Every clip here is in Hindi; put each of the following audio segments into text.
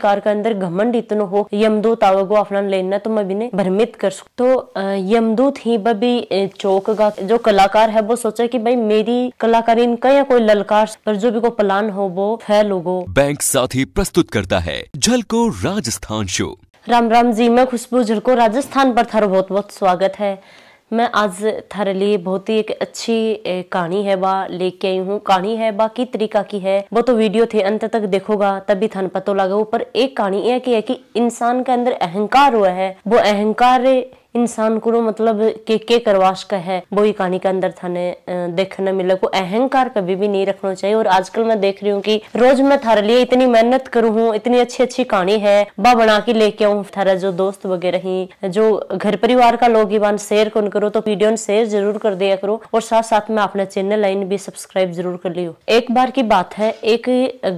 कार के अंदर घमंड इतनो हो यमदूत आवेगो अपना लेना तो मैं बिने भ्रमित कर सकू तो यमदूत ही बबी चौक का जो कलाकार है वो सोचा कि भाई मेरी कलाकारी इनका या कोई ललकार पर जो भी को प्लान हो वो फैल होगो बैंक साथ ही प्रस्तुत करता है झलको राजस्थान शो राम राम जी मैं खुशबू झलको राजस्थान पर थारो बहुत बहुत स्वागत है मैं आज थारे लिए बहुत ही एक अच्छी कहानी है बा लेके आई हूँ कहानी है बा की तरीका की है वो तो वीडियो थे अंत तक देखोगा तभी थान पता लगा पर एक कहानी यह की है कि इंसान के अंदर अहंकार हुआ है वो अहंकार इंसान को मतलब के के करवाश का है वो ही कहानी के अंदर थाने देखने मिले को अहंकार कभी भी नहीं रखना चाहिए और आजकल मैं देख रही हूँ कि रोज मैं थारे लिए इतनी मेहनत करूँ हूँ इतनी अच्छी अच्छी कहानी है बा बना के लेके आऊ थारा जो दोस्त वगैरह ही जो घर परिवार का लोग ही बन शेयर कौन करो तो वीडियो शेयर जरूर कर दिया करो और साथ साथ में अपना चैनल लाइन भी सब्सक्राइब जरूर कर लियो एक बार की बात है एक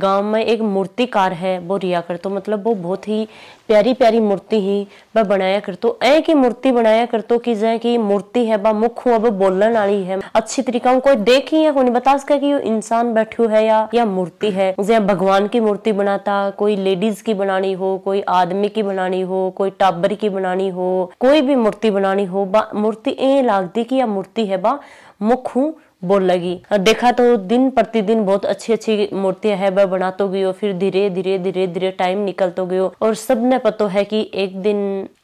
गाँव में एक मूर्तिकार है वो रिया कर तो मतलब वो बहुत ही प्यारी प्यारी मूर्ति ही वह बनाया कर तो ऐ की मूर्ति मूर्ति बनाया कर तो की जाए कि मूर्ति है बा मुख हूँ अब बोलन वाली है अच्छी तरीका हूँ कोई देखी है कोई नहीं बता सका की इंसान बैठो है या या मूर्ति है जैसे भगवान की मूर्ति बनाता कोई लेडीज की बनानी हो कोई आदमी की बनानी हो कोई टाबर की बनानी हो कोई भी मूर्ति बनानी हो बा मूर्ति ए लागती की या मूर्ति है बा मुख हूँ बोल लगी देखा तो दिन प्रतिदिन बहुत अच्छी अच्छी मूर्तियां है वह बना तो गयो फिर धीरे धीरे धीरे धीरे टाइम निकल तो गयो और सबने पतो है कि एक दिन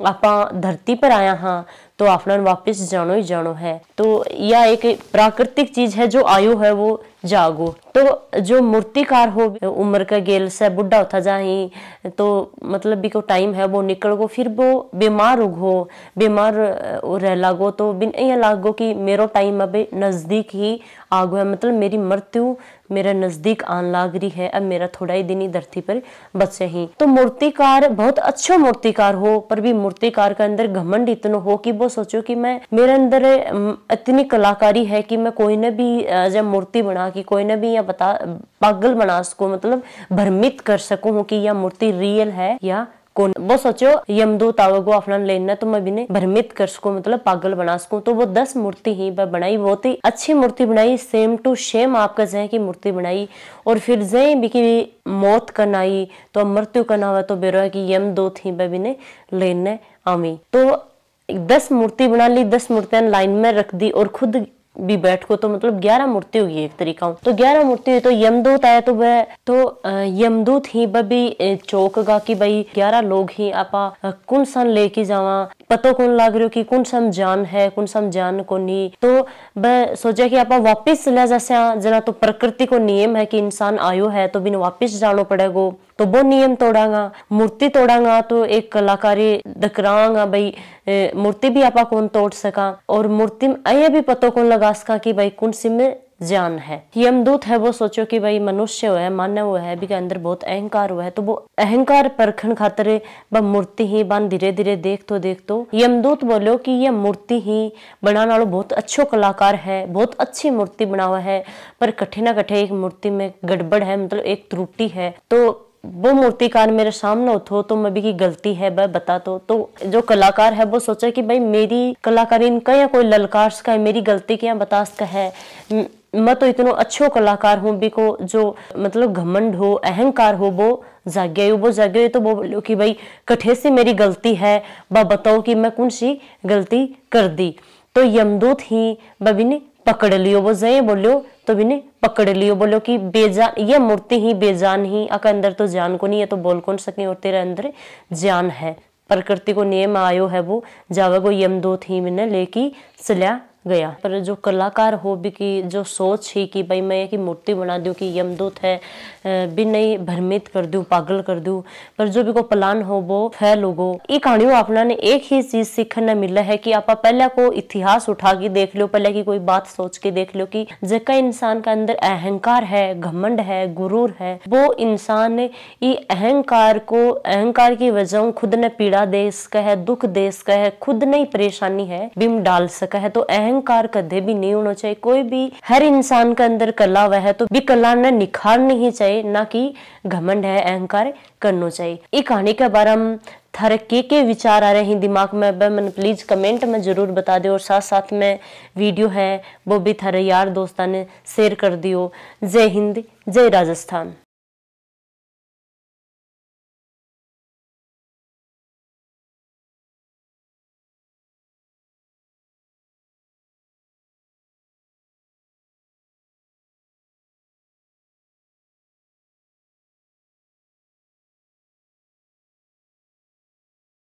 आपा धरती पर आया हाँ तो आपने वापस जानो ही जानो है तो यह एक प्राकृतिक चीज है जो आयु है वो जागो तो जो मूर्तिकार हो उम्र का गेल से बुढ़ा होता जा तो मतलब भी को टाइम है वो निकल गो फिर वो बीमार उगो बीमार रह लागो तो बिन यह लागो कि मेरा टाइम अभी नज़दीक ही आगो है मतलब मेरी मृत्यु मेरा नज़दीक आन लाग रही है अब मेरा थोड़ा ही दिन ही धरती पर बचे ही तो मूर्तिकार बहुत अच्छा मूर्तिकार हो पर भी मूर्तिकार का अंदर घमंड इतना हो कि वो सोचो कि मैं मेरे अंदर इतनी कलाकारी है कि मैं कोई ना भी जब मूर्ति बना के कोई ना भी या बता पागल बना सकू मतलब भ्रमित कर सकू कि यह मूर्ति रियल है या को वो सोचो यमदूत आवे को अपना लेना तो मैं बिने भ्रमित कर सकूं मतलब पागल बना सकूं तो वो दस मूर्ति ही वह बनाई बहुत ही अच्छी मूर्ति बनाई सेम टू सेम आपका जय की मूर्ति बनाई और फिर जय भी की मौत कन आई तो मृत्यु कन हुआ तो बेरो की यमदूत ही वह बिने लेने आवी तो दस मूर्ति बना ली दस मूर्तियां लाइन में रख दी और खुद भी बैठ को तो मतलब ग्यारह मूर्ति हुई एक तरीका हूँ तो ग्यारह मूर्ति हुई तो यमदूत आया तो वह तो यमदूत ही बबी चौकगा की भाई ग्यारह लोग ही आप कुन सन लेके जावा पतो कौन लाग रही कि कुन सम जान है कुन सम जान को नहीं तो वह सोचा कि आप वापिस ले जैसे जना तो प्रकृति को नियम है कि इंसान आयो है तो बिन वापिस जानो पड़ेगा तो वो नियम तोड़ांगा मूर्ति तोड़ांगा तो एक कलाकारी दकरांगा भाई मूर्ति भी आपा कौन तोड़ सका और मूर्ति में भी पतो कौन लगा सका कि भाई कौन सी में जान है यमदूत है वो सोचो कि भाई मनुष्य है मानव हुआ है भी के अंदर बहुत अहंकार हुआ है तो वो अहंकार परखण खातर ब मूर्ति ही बन धीरे धीरे देख तो देख तो यमदूत बोलो कि यह मूर्ति ही बनाने वालों बहुत अच्छो कलाकार है बहुत अच्छी मूर्ति बना हुआ है पर कठे ना कठे एक मूर्ति में गड़बड़ है मतलब एक त्रुटि है तो वो मूर्तिकार मेरे सामने उठो तो मैं भी की गलती है भाई बता दो तो।, तो जो कलाकार है वो सोचा कि भाई मेरी कलाकारी इनका या कोई ललकार का है मेरी गलती क्या बता का है मैं तो इतना अच्छो कलाकार हूँ भी को जो मतलब घमंड हो अहंकार हो वो जाग्यो वो जाग्यो तो वो बोलो कि भाई कठे से मेरी गलती है वह बताओ कि मैं कौन सी गलती कर दी तो यमदूत ही बबी ने पकड़ लियो वो जय बोलियो तो बिने पकड़ लियो बोलो कि बेजान ये मूर्ति ही बेजान ही अक अंदर तो जान को नहीं है तो बोल कौन सके और तेरे अंदर जान है प्रकृति को नियम आयो है वो जावे को यमदूत ही मैंने लेकी सल्या गया पर जो कलाकार हो भी की जो सोच ही कि भाई मैं कि मूर्ति बना दूँ कि यमदूत है भी नहीं भ्रमित कर दूँ पागल कर दूँ पर जो भी को प्लान हो वो फैल हो ये कहानियों अपना ने एक ही चीज सीखने मिला है कि आप पहले को इतिहास उठा के देख लो पहले की कोई बात सोच के देख लो कि जका इंसान का अंदर अहंकार है घमंड है गुरूर है वो इंसान ये अहंकार को अहंकार की वजह खुद ने पीड़ा दे सका है दुख दे सका है खुद ने परेशानी है बिम डाल सका है तो अह अहंकार कदे भी नहीं होना चाहिए कोई भी हर इंसान के अंदर कला हुआ है तो भी कला ने निखारनी ही चाहिए ना कि घमंड है अहंकार करना चाहिए ये कहानी के बारे में थारे के के विचार आ रहे हैं दिमाग में अब मैंने प्लीज़ कमेंट में ज़रूर बता दो और साथ साथ में वीडियो है वो भी थारे यार दोस्तान ने शेयर कर दियो जय हिंद जय राजस्थान